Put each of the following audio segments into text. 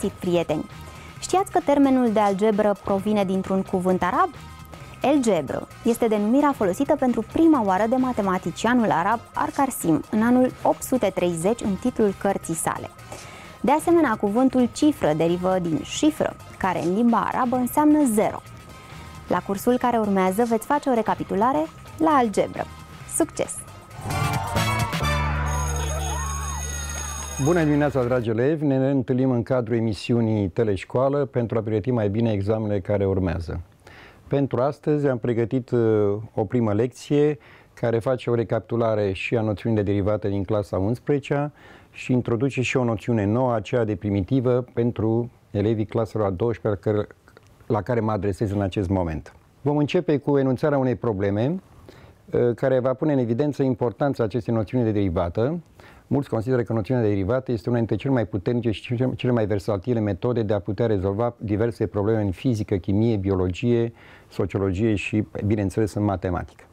găsit prieteni. Știați că termenul de algebră provine dintr-un cuvânt arab? Elgebră este denumirea folosită pentru prima oară de matematicianul arab Arcarsim în anul 830 în titlul cărții sale. De asemenea, cuvântul cifră derivă din șifră, care în limba arabă înseamnă zero. La cursul care urmează veți face o recapitulare la algebră. Succes! Bună dimineața, dragi elevi! Ne întâlnim în cadrul emisiunii Teleșcoală pentru a pregăti mai bine examenele care urmează. Pentru astăzi am pregătit uh, o primă lecție care face o recapitulare și a noțiunii de derivate din clasa 11 și introduce și o noțiune nouă, aceea de primitivă, pentru elevii claselor a 12 la care mă adresez în acest moment. Vom începe cu enunțarea unei probleme uh, care va pune în evidență importanța acestei noțiuni de derivată, Mulți consideră că noțiunea de derivate este una dintre cele mai puternice și cele mai versatile metode de a putea rezolva diverse probleme în fizică, chimie, biologie, sociologie și, bineînțeles, în matematică.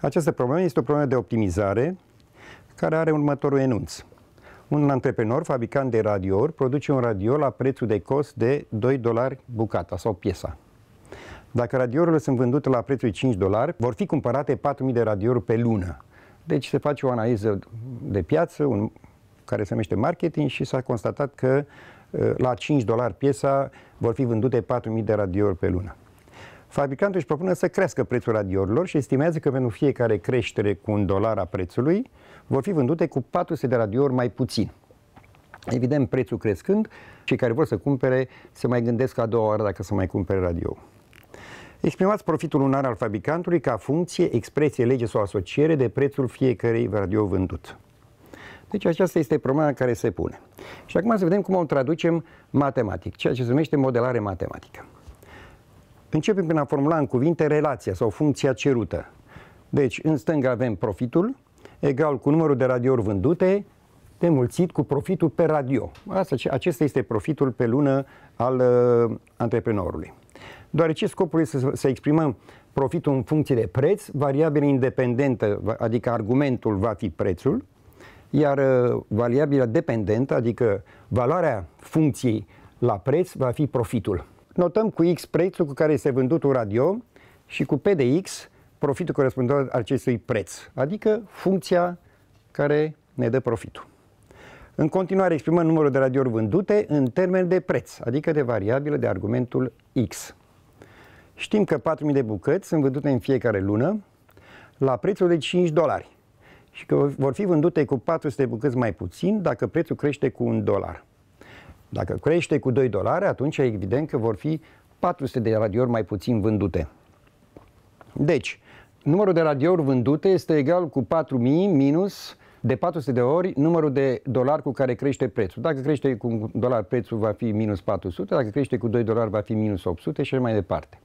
Această problemă este o problemă de optimizare care are următorul enunț. Un antreprenor, fabricant de radiouri, produce un radio la prețul de cost de 2 dolari bucata sau piesa. Dacă radiourile sunt vândute la prețul de 5 dolari, vor fi cumpărate 4.000 de radiouri pe lună. Deci se face o analiză de piață un, care se numește marketing și s-a constatat că uh, la 5 dolari piesa vor fi vândute 4.000 de radiouri pe lună. Fabricantul își propune să crească prețul radiourilor și estimează că pentru fiecare creștere cu un dolar a prețului vor fi vândute cu 400 de radiouri mai puțin. Evident, prețul crescând, cei care vor să cumpere se mai gândesc a doua oară dacă să mai cumpere radio. Exprimați profitul lunar al fabricantului ca funcție, expresie, lege sau asociere de prețul fiecărei radio vândut. Deci aceasta este problema care se pune. Și acum să vedem cum o traducem matematic, ceea ce se numește modelare matematică. Începem prin a formula în cuvinte relația sau funcția cerută. Deci, în stânga avem profitul, egal cu numărul de radiouri vândute, mulțit cu profitul pe radio. Asta, acesta este profitul pe lună al uh, antreprenorului deoarece scopul este să, să exprimăm profitul în funcție de preț, variabilă independentă, adică argumentul va fi prețul, iar uh, variabila dependentă, adică valoarea funcției la preț, va fi profitul. Notăm cu X prețul cu care este vândut un radio și cu P de X profitul corespunzător acestui preț, adică funcția care ne dă profitul. În continuare exprimăm numărul de radiouri vândute în termen de preț, adică de variabilă de argumentul X. Știm că 4.000 de bucăți sunt vândute în fiecare lună la prețul de 5 dolari și că vor fi vândute cu 400 de bucăți mai puțin dacă prețul crește cu 1 dolar. Dacă crește cu 2 dolari, atunci evident că vor fi 400 de radiouri mai puțin vândute. Deci, numărul de radiouri vândute este egal cu 4.000 minus de 400 de ori numărul de dolari cu care crește prețul. Dacă crește cu un dolar prețul va fi minus 400, dacă crește cu 2 dolari va fi minus 800 și mai departe.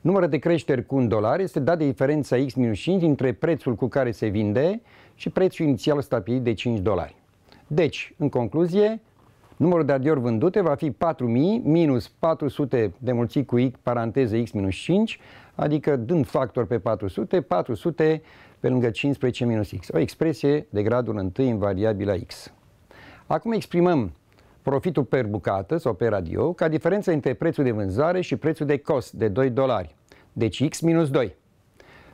Numărul de creșteri cu un dolar este dat de diferența X 5 dintre prețul cu care se vinde și prețul inițial stabilit de 5 dolari. Deci, în concluzie, numărul de adiori vândute va fi 4000 minus 400 de mulțit cu X, paranteze X 5, adică dând factor pe 400, 400 pe lângă 15 minus X. O expresie de gradul 1 în variabila X. Acum exprimăm profitul per bucată sau per radio ca diferență între prețul de vânzare și prețul de cost de 2 dolari, deci X minus 2.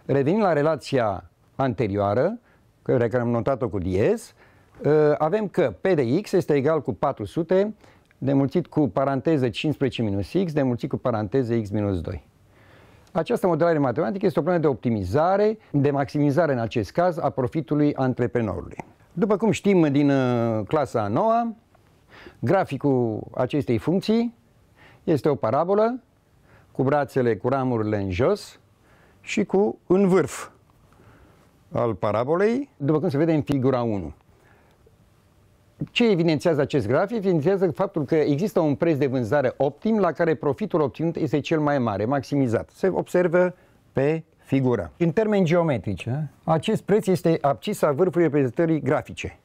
Revenind la relația anterioară, care am notat-o cu diez, ă, avem că P de X este egal cu 400 demulțit cu paranteză 15 minus X demulțit cu paranteză X minus 2. Această modelare matematică este o problemă de optimizare, de maximizare în acest caz a profitului antreprenorului. După cum știm din ă, clasa a noua, Graficul acestei funcții este o parabolă cu brațele, cu ramurile în jos și cu în vârf al parabolei, după cum se vede în figura 1. Ce evidențiază acest grafic? Evidențiază faptul că există un preț de vânzare optim la care profitul obținut este cel mai mare, maximizat. Se observă pe figură. În termeni geometrici, acest preț este abscisa vârfului reprezentării grafice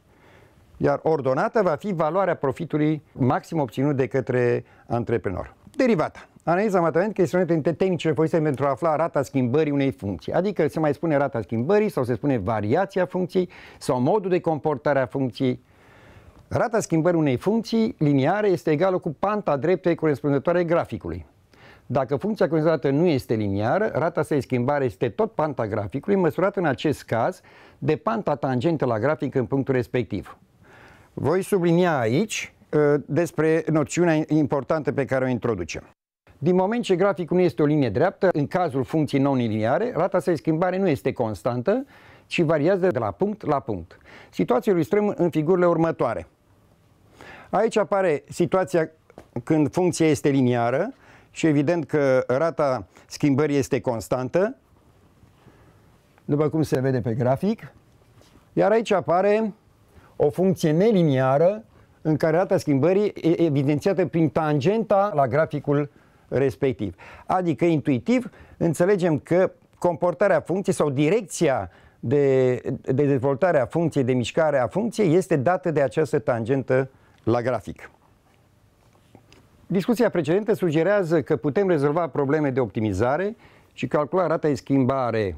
iar ordonată va fi valoarea profitului maxim obținut de către antreprenor. Derivata. Analiza matematică este una dintre tehnicile folosite pentru a afla rata schimbării unei funcții, adică se mai spune rata schimbării sau se spune variația funcției sau modul de comportare a funcției. Rata schimbării unei funcții liniare este egală cu panta dreptei corespunzătoare graficului. Dacă funcția considerată nu este liniară, rata sa de schimbare este tot panta graficului, măsurată în acest caz de panta tangentă la grafic în punctul respectiv. Voi sublinia aici uh, despre noțiunea importantă pe care o introducem. Din moment ce graficul nu este o linie dreaptă, în cazul funcției non-liniare, rata de schimbare nu este constantă, ci variază de la punct la punct. Situația ilustrăm în figurile următoare. Aici apare situația când funcția este liniară și evident că rata schimbării este constantă, după cum se vede pe grafic, iar aici apare o funcție neliniară în care rata schimbării e evidențiată prin tangenta la graficul respectiv. Adică, intuitiv, înțelegem că comportarea funcției sau direcția de, de dezvoltare a funcției, de mișcare a funcției, este dată de această tangentă la grafic. Discuția precedentă sugerează că putem rezolva probleme de optimizare și calcula rata de schimbare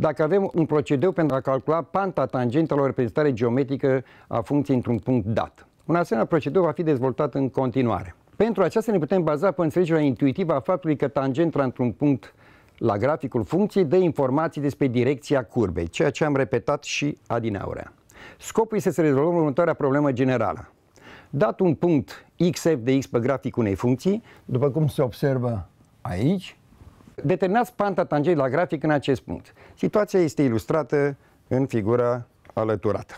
dacă avem un procedeu pentru a calcula panta tangentelor reprezentare geometrică a funcției într-un punct dat. Un asemenea procedeu va fi dezvoltat în continuare. Pentru aceasta ne putem baza pe înțelegerea intuitivă a faptului că tangenta într-un punct la graficul funcției dă informații despre direcția curbei, ceea ce am repetat și adineaurea. Scopul este să rezolvăm următoarea problemă generală. Dat un punct xf de x pe graficul unei funcții, după cum se observă aici, Determinați panta tangei la grafic în acest punct. Situația este ilustrată în figura alăturată.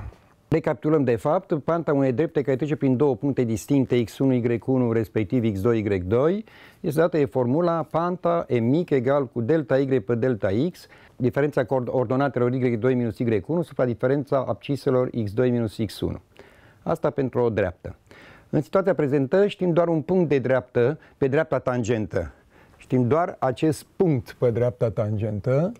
Recapitulăm, de fapt, panta unei drepte care trece prin două puncte distincte, x1, y1, respectiv x2, y2, este dată de formula panta e mic egal cu delta y pe delta x, diferența coordonatelor y2 minus y1 supra diferența abciselor x2 minus x1. Asta pentru o dreaptă. În situația prezentă știm doar un punct de dreaptă pe dreapta tangentă, Știm doar acest punct pe dreapta tangentă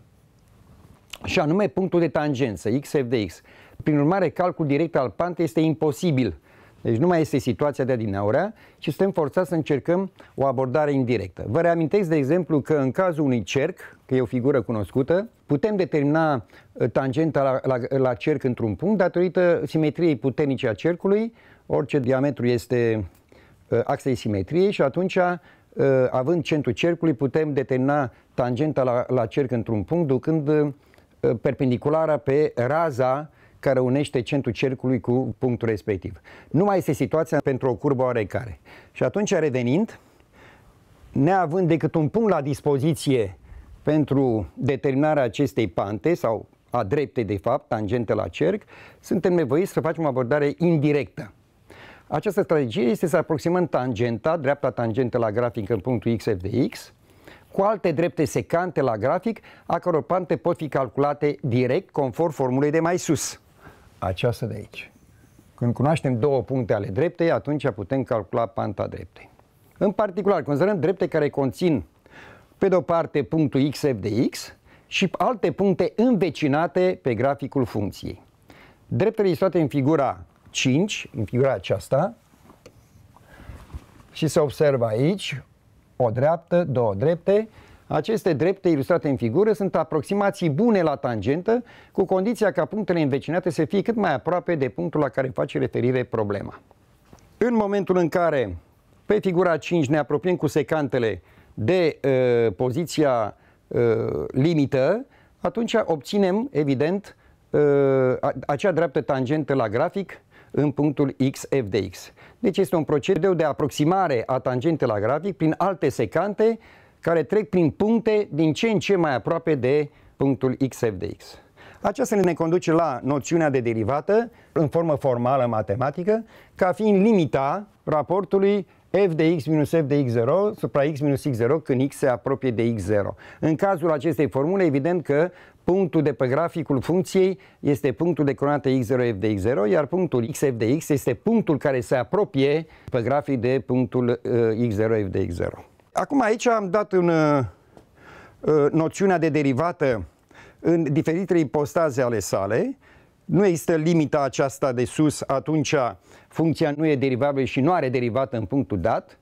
și anume punctul de tangență, xf de x. Prin urmare, calcul direct al pantei este imposibil. Deci nu mai este situația de adinaurea și suntem forțați să încercăm o abordare indirectă. Vă reamintesc, de exemplu, că în cazul unui cerc, că e o figură cunoscută, putem determina uh, tangenta la, la, la cerc într-un punct datorită simetriei puternice a cercului, orice diametru este uh, axei simetriei și atunci Uh, având centrul cercului, putem determina tangenta la, la cerc într-un punct, ducând uh, perpendiculara pe raza care unește centrul cercului cu punctul respectiv. Nu mai este situația pentru o curbă oarecare. Și atunci, revenind, neavând decât un punct la dispoziție pentru determinarea acestei pante sau a dreptei, de fapt, tangente la cerc, suntem nevoiți să facem o abordare indirectă. Această strategie este să aproximăm tangenta, dreapta tangentă la grafic în punctul x f de x, cu alte drepte secante la grafic, a căror pante pot fi calculate direct conform formulei de mai sus. Aceasta de aici. Când cunoaștem două puncte ale dreptei, atunci putem calcula panta dreptei. În particular, considerăm drepte care conțin, pe de-o parte, punctul x f de x și alte puncte învecinate pe graficul funcției. Dreptele ilustrate în figura 5, în figura aceasta, și se observă aici o dreaptă, două drepte. Aceste drepte ilustrate în figură sunt aproximații bune la tangentă, cu condiția ca punctele învecinate să fie cât mai aproape de punctul la care face referire problema. În momentul în care pe figura 5 ne apropiem cu secantele de uh, poziția uh, limită, atunci obținem, evident, uh, acea dreaptă tangentă la grafic în punctul X, f de X. Deci este un procedeu de aproximare a tangentei la grafic prin alte secante care trec prin puncte din ce în ce mai aproape de punctul XF de X. Aceasta ne conduce la noțiunea de derivată, în formă formală matematică, ca fiind limita raportului f de x minus f de x0 supra x minus x0 când x se apropie de x0. În cazul acestei formule, evident că punctul de pe graficul funcției este punctul de coordonate x0 f de x0, iar punctul x f de x este punctul care se apropie pe grafic de punctul uh, x0 f de x0. Acum aici am dat în uh, uh, noțiunea de derivată în diferitele ipostaze ale sale, nu există limita aceasta de sus, atunci funcția nu e derivabilă și nu are derivată în punctul dat.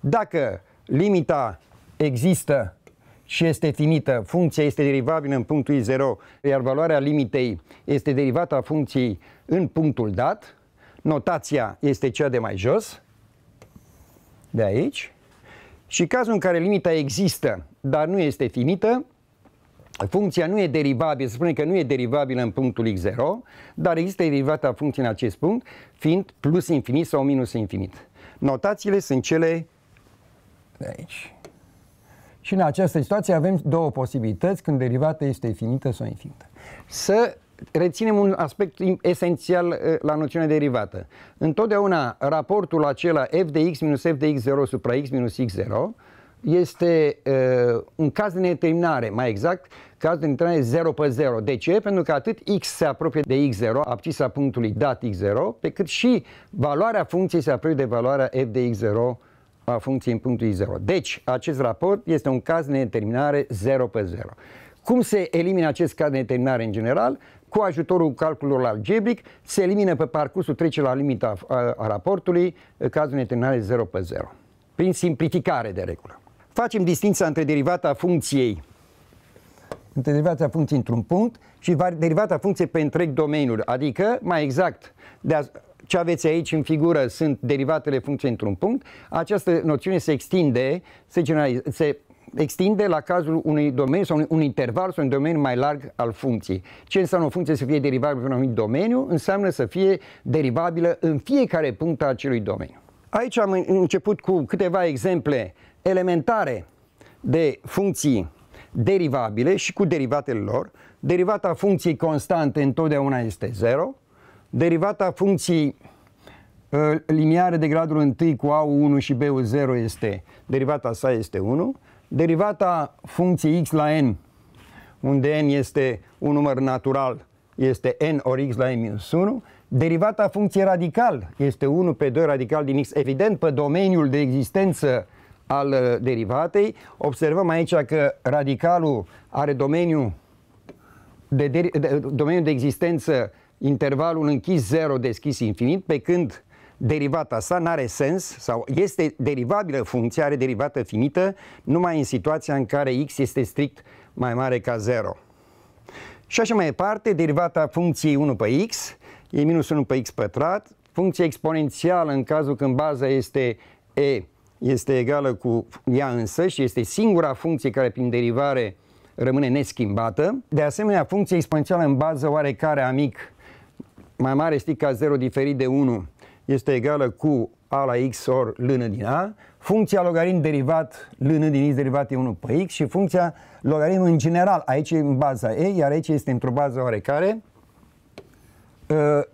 Dacă limita există și este finită, funcția este derivabilă în punctul I0, iar valoarea limitei este derivată a funcției în punctul dat, notația este cea de mai jos, de aici, și cazul în care limita există, dar nu este finită, Funcția nu e derivabilă, se spune că nu e derivabilă în punctul x0, dar există derivata funcției în acest punct, fiind plus infinit sau minus infinit. Notațiile sunt cele de aici. Și în această situație avem două posibilități, când derivata este finită sau infinită. Să reținem un aspect esențial eh, la noțiunea derivată. Întotdeauna raportul acela f de x minus f de x0 supra x minus x0 este uh, un caz de neterminare, mai exact, Caz de intrare 0 pe 0. De ce? Pentru că atât x se apropie de x0, abscisa punctului dat x0, pe cât și valoarea funcției se apropie de valoarea f de x0 a funcției în punctul x0. Deci, acest raport este un caz de determinare 0 pe 0. Cum se elimine acest caz de determinare în general? Cu ajutorul calculului algebric se elimină pe parcursul trece la limita a, a raportului eh, cazul de determinare 0 pe 0. Prin simplificare de regulă. Facem distinția între derivata funcției derivata funcției într-un punct și derivata funcției pe întreg domeniul, adică, mai exact, de a, ce aveți aici în figură sunt derivatele funcției într-un punct, această noțiune se extinde, se, se extinde la cazul unui domeniu sau un, un interval sau un domeniu mai larg al funcției. Ce înseamnă o funcție să fie derivabilă pe un anumit domeniu? Înseamnă să fie derivabilă în fiecare punct al acelui domeniu. Aici am început cu câteva exemple elementare de funcții derivabile și cu derivatele lor. Derivata funcției constante întotdeauna este 0, derivata funcției uh, liniare de gradul 1 cu A1 și B0 este, derivata sa este 1, derivata funcției x la n, unde n este un număr natural, este n ori x la n minus 1, derivata funcției radical este 1 pe 2 radical din x, evident pe domeniul de existență al uh, derivatei. Observăm aici că radicalul are domeniu de, de, de, domeniul de existență intervalul închis 0 deschis infinit, pe când derivata sa nu are sens sau este derivabilă funcția, are derivată finită numai în situația în care x este strict mai mare ca 0. Și așa mai departe, derivata funcției 1 pe x e minus 1 pe x pătrat, funcție exponențială în cazul când baza este e este egală cu ea însă și este singura funcție care prin derivare rămâne neschimbată. De asemenea, funcția exponențială în bază oarecare a mic mai mare ca 0 diferit de 1 este egală cu a la x ori lână din a, funcția logaritm derivat lână din x derivat e 1 pe x și funcția logaritm în general, aici e în baza e, iar aici este într-o bază oarecare, ă,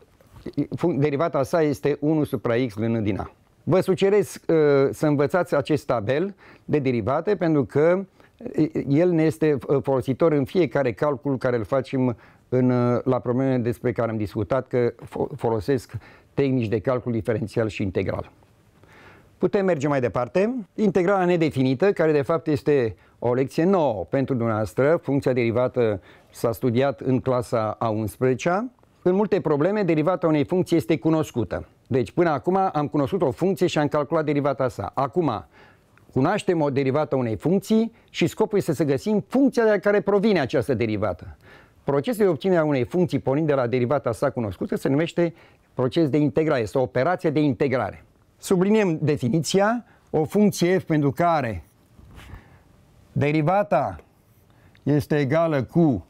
derivata sa este 1 supra x lână din a. Vă sugerez uh, să învățați acest tabel de derivate pentru că uh, el ne este uh, folositor în fiecare calcul care îl facem în, uh, la problemele despre care am discutat, că folosesc tehnici de calcul diferențial și integral. Putem merge mai departe. Integrala nedefinită, care de fapt este o lecție nouă pentru dumneavoastră, funcția derivată s-a studiat în clasa A11-a, în multe probleme, derivata unei funcții este cunoscută. Deci, până acum am cunoscut o funcție și am calculat derivata sa. Acum, cunoaștem o derivată unei funcții și scopul este să găsim funcția de la care provine această derivată. Procesul de obținere a unei funcții pornind de la derivata sa cunoscută se numește proces de integrare sau operație de integrare. Subliniem definiția, o funcție f pentru care derivata este egală cu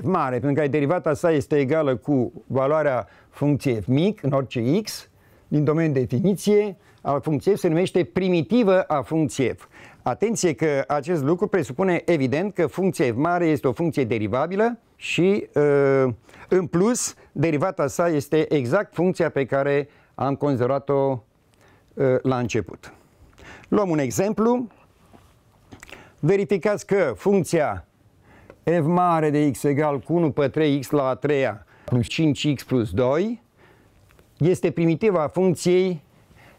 f mare, pentru că derivata sa este egală cu valoarea funcției f mic, în orice x, din domeniul de definiție al funcției f se numește primitivă a funcției f. Atenție că acest lucru presupune evident că funcția f mare este o funcție derivabilă și uh, în plus derivata sa este exact funcția pe care am considerat-o uh, la început. Luăm un exemplu. Verificați că funcția f mare de x egal cu 1 pe 3x la a treia plus 5x plus 2 este primitiva funcției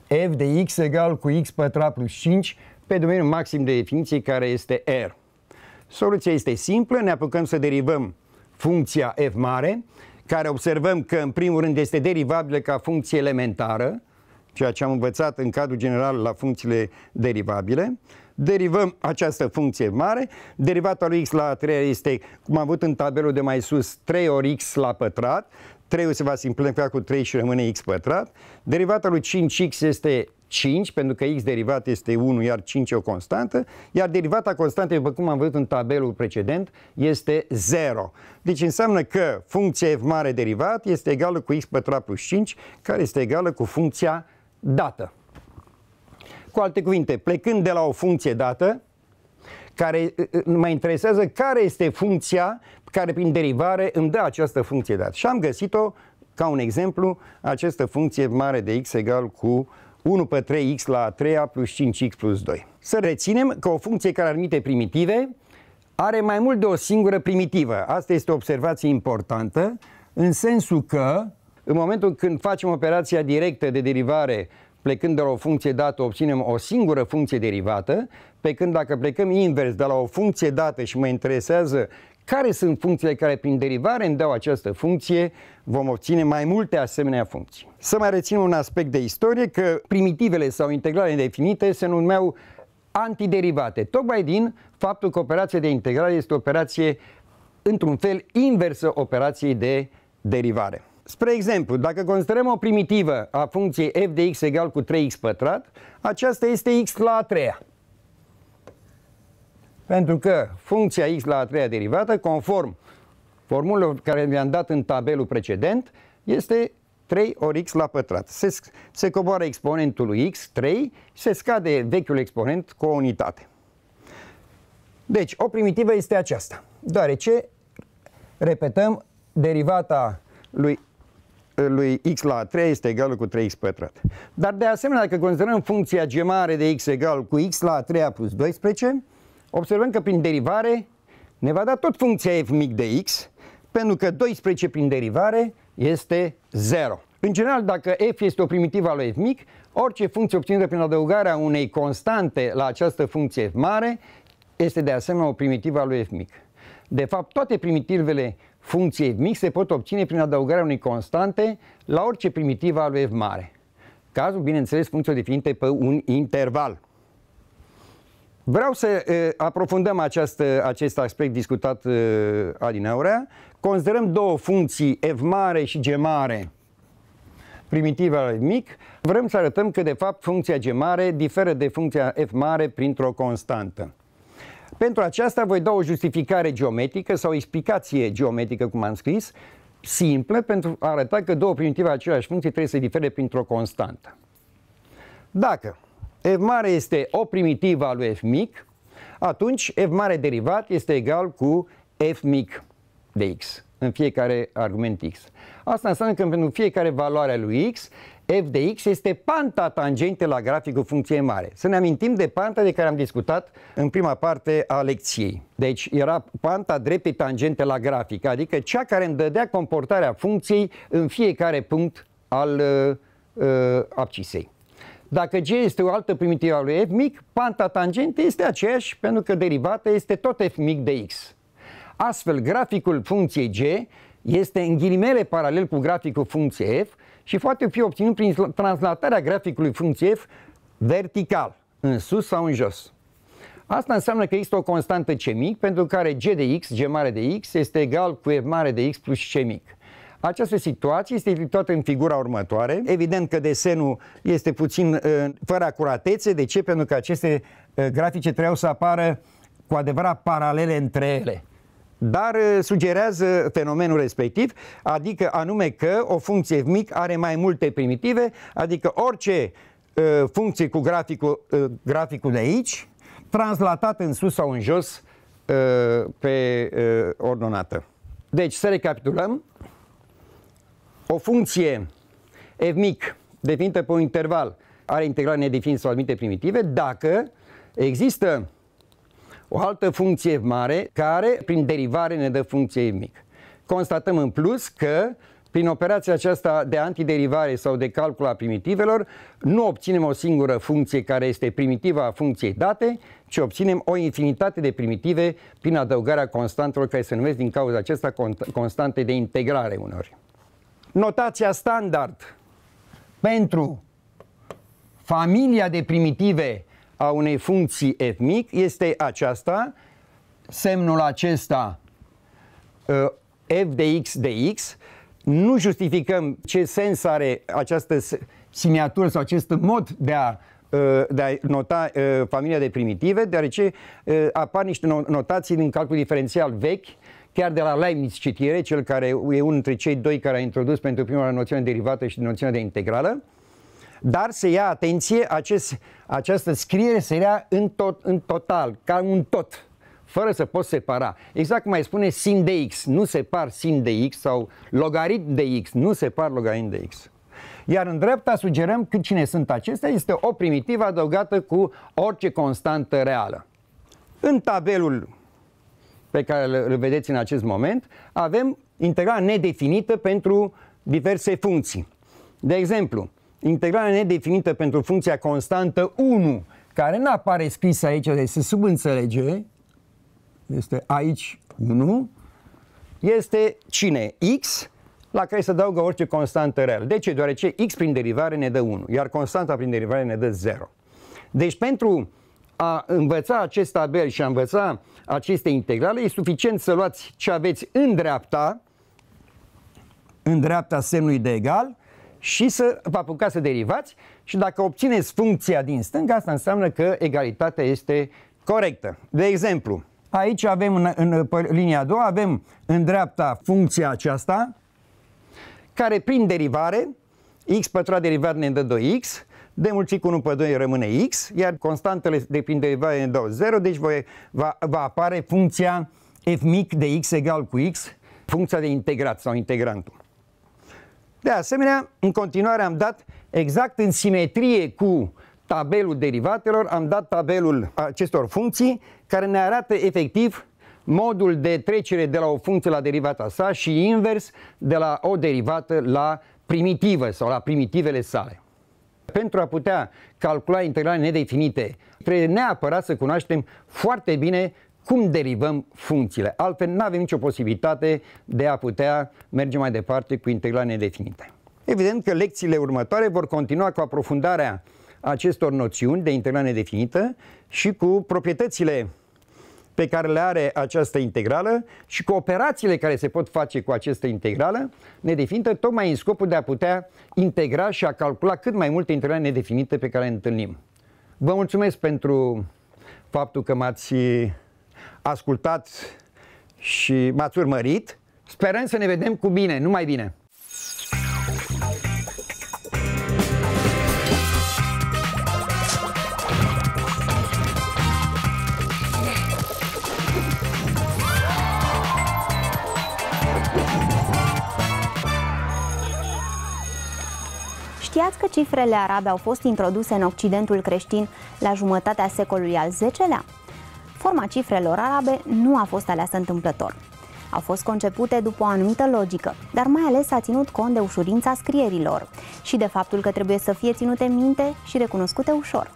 f de x egal cu x pătrat plus 5 pe domeniul maxim de definiție care este R. Soluția este simplă, ne apucăm să derivăm funcția f mare, care observăm că în primul rând este derivabilă ca funcție elementară, ceea ce am învățat în cadrul general la funcțiile derivabile, derivăm această funcție mare, derivata lui x la 3 este, cum am avut în tabelul de mai sus, 3 ori x la pătrat, 3 se va simplifica cu 3 și rămâne x pătrat, derivata lui 5x este 5, pentru că x derivat este 1, iar 5 e o constantă, iar derivata constantă, după cum am văzut în tabelul precedent, este 0. Deci înseamnă că funcția f mare derivat este egală cu x pătrat plus 5, care este egală cu funcția dată. Cu alte cuvinte, plecând de la o funcție dată, care mă interesează care este funcția care prin derivare îmi dă această funcție dată. Și am găsit-o, ca un exemplu, această funcție mare de x egal cu 1 pe 3x la 3 plus 5x plus 2. Să reținem că o funcție care admite primitive are mai mult de o singură primitivă. Asta este o observație importantă, în sensul că în momentul când facem operația directă de derivare plecând de la o funcție dată, obținem o singură funcție derivată, pe când dacă plecăm invers de la o funcție dată și mă interesează care sunt funcțiile care prin derivare îmi dau această funcție, vom obține mai multe asemenea funcții. Să mai rețin un aspect de istorie, că primitivele sau integrale indefinite se numeau antiderivate, tocmai din faptul că operația de integrare este o operație într-un fel inversă operației de derivare. Spre exemplu, dacă considerăm o primitivă a funcției f de x egal cu 3x pătrat, aceasta este x la a treia. Pentru că funcția x la a treia derivată, conform formulelor care mi am dat în tabelul precedent, este 3 ori x la pătrat. Se, se coboară exponentul lui x, 3, se scade vechiul exponent cu o unitate. Deci, o primitivă este aceasta, deoarece, repetăm, derivata lui lui x la 3 este egal cu 3x pătrat. Dar de asemenea, dacă considerăm funcția g mare de x egal cu x la 3 plus 12, observăm că prin derivare ne va da tot funcția f mic de x, pentru că 12 prin derivare este 0. În general, dacă f este o primitivă a lui f mic, orice funcție obținută prin adăugarea unei constante la această funcție f mare este de asemenea o primitivă a lui f mic. De fapt, toate primitivele Funcție f mic se pot obține prin adăugarea unei constante la orice primitivă a lui f mare. Cazul, bineînțeles, funcție definite pe un interval. Vreau să e, aprofundăm această, acest aspect discutat e, adineaurea. Considerăm două funcții, f mare și g mare, primitive mic. Vrem să arătăm că, de fapt, funcția g mare diferă de funcția f mare printr-o constantă. Pentru aceasta voi da o justificare geometrică sau o explicație geometrică, cum am scris, simplă pentru a arăta că două primitive aceleași funcții trebuie să difere printr-o constantă. Dacă f mare este o primitivă a lui f mic, atunci f mare derivat este egal cu f mic de x în fiecare argument x. Asta înseamnă că pentru fiecare valoare a lui x, f de x este panta tangente la graficul funcției mare. Să ne amintim de panta de care am discutat în prima parte a lecției. Deci era panta dreptei tangente la grafic, adică cea care îmi dădea comportarea funcției în fiecare punct al uh, uh abcisei. Dacă g este o altă primitivă a lui f mic, panta tangente este aceeași pentru că derivata este tot f mic de x. Astfel, graficul funcției g este în ghilimele paralel cu graficul funcției f, și poate fi obținut prin translatarea graficului funcție f vertical, în sus sau în jos. Asta înseamnă că există o constantă c mic pentru care g de x, g mare de x, este egal cu f mare de x plus c mic. Această situație este ilustrată în figura următoare. Evident că desenul este puțin uh, fără acuratețe. De ce? Pentru că aceste uh, grafice trebuiau să apară cu adevărat paralele între ele dar uh, sugerează fenomenul respectiv, adică anume că o funcție mic are mai multe primitive, adică orice uh, funcție cu graficul, uh, graficul de aici, translatat în sus sau în jos pe ordonată. Deci, să recapitulăm. O funcție f mic definită pe un interval are integral nedefinită sau anumite primitive dacă există o altă funcție mare care, prin derivare, ne dă funcție mică. Constatăm în plus că prin operația aceasta de antiderivare sau de calcul a primitivelor, nu obținem o singură funcție care este primitiva a funcției date, ci obținem o infinitate de primitive prin adăugarea constantelor care se numesc din cauza acesta constante de integrare unor. Notația standard pentru familia de primitive a unei funcții f mic, este aceasta, semnul acesta uh, f de x de x, nu justificăm ce sens are această siniatură sau acest mod de a uh, de a nota uh, familia de primitive, deoarece apar niște notații din calcul diferențial vechi, chiar de la Leibniz citire, cel care e unul dintre cei doi care a introdus pentru prima oară noțiunea derivată și noțiunea de integrală, dar se ia atenție, acest, această scriere se ia în, tot, în total, ca un tot fără să poți separa. Exact cum mai spune sin de x, nu separ sin de x sau logarit de x, nu separ logarit de x. Iar în dreapta sugerăm că cine sunt acestea este o primitivă adăugată cu orice constantă reală. În tabelul pe care îl vedeți în acest moment, avem integrala nedefinită pentru diverse funcții. De exemplu, integrarea nedefinită pentru funcția constantă 1, care nu apare scris aici, deci se subînțelege, este aici 1, este cine? X, la care se adaugă orice constantă reală. De ce? Deoarece x prin derivare ne dă 1, iar constanta prin derivare ne dă 0. Deci pentru a învăța acest tabel și a învăța aceste integrale, e suficient să luați ce aveți în dreapta, în dreapta semnului de egal, și să vă apucați să derivați și dacă obțineți funcția din stânga, asta înseamnă că egalitatea este corectă. De exemplu, aici avem în, în, pe linia a doua, avem în dreapta funcția aceasta, care prin derivare, x pătrat derivat ne dă 2x, de mulțit cu 1 pe 2 rămâne x, iar constantele de prin derivare ne dau 0, deci voi, va, va apare funcția f mic de x egal cu x, funcția de integrat sau integrantul. De asemenea, în continuare am dat exact în simetrie cu tabelul derivatelor, am dat tabelul acestor funcții care ne arată efectiv modul de trecere de la o funcție la derivata sa și invers de la o derivată la primitivă sau la primitivele sale. Pentru a putea calcula integrale nedefinite, trebuie neapărat să cunoaștem foarte bine cum derivăm funcțiile. Altfel nu avem nicio posibilitate de a putea merge mai departe cu integrale nedefinite. Evident că lecțiile următoare vor continua cu aprofundarea acestor noțiuni de integrale nedefinită și cu proprietățile pe care le are această integrală și cu operațiile care se pot face cu această integrală nedefinită, tocmai în scopul de a putea integra și a calcula cât mai multe integrale nedefinite pe care le întâlnim. Vă mulțumesc pentru faptul că m-ați ascultați și m-ați urmărit. Sperăm să ne vedem cu bine, numai bine! Știați că cifrele arabe au fost introduse în Occidentul creștin la jumătatea secolului al X-lea? Forma cifrelor arabe nu a fost aleasă întâmplător. Au fost concepute după o anumită logică, dar mai ales a ținut cont de ușurința scrierilor și de faptul că trebuie să fie ținute minte și recunoscute ușor.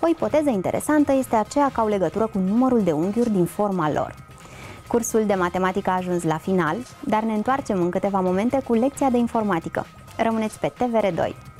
O ipoteză interesantă este aceea că au legătură cu numărul de unghiuri din forma lor. Cursul de matematică a ajuns la final, dar ne întoarcem în câteva momente cu lecția de informatică. Rămâneți pe TVR2!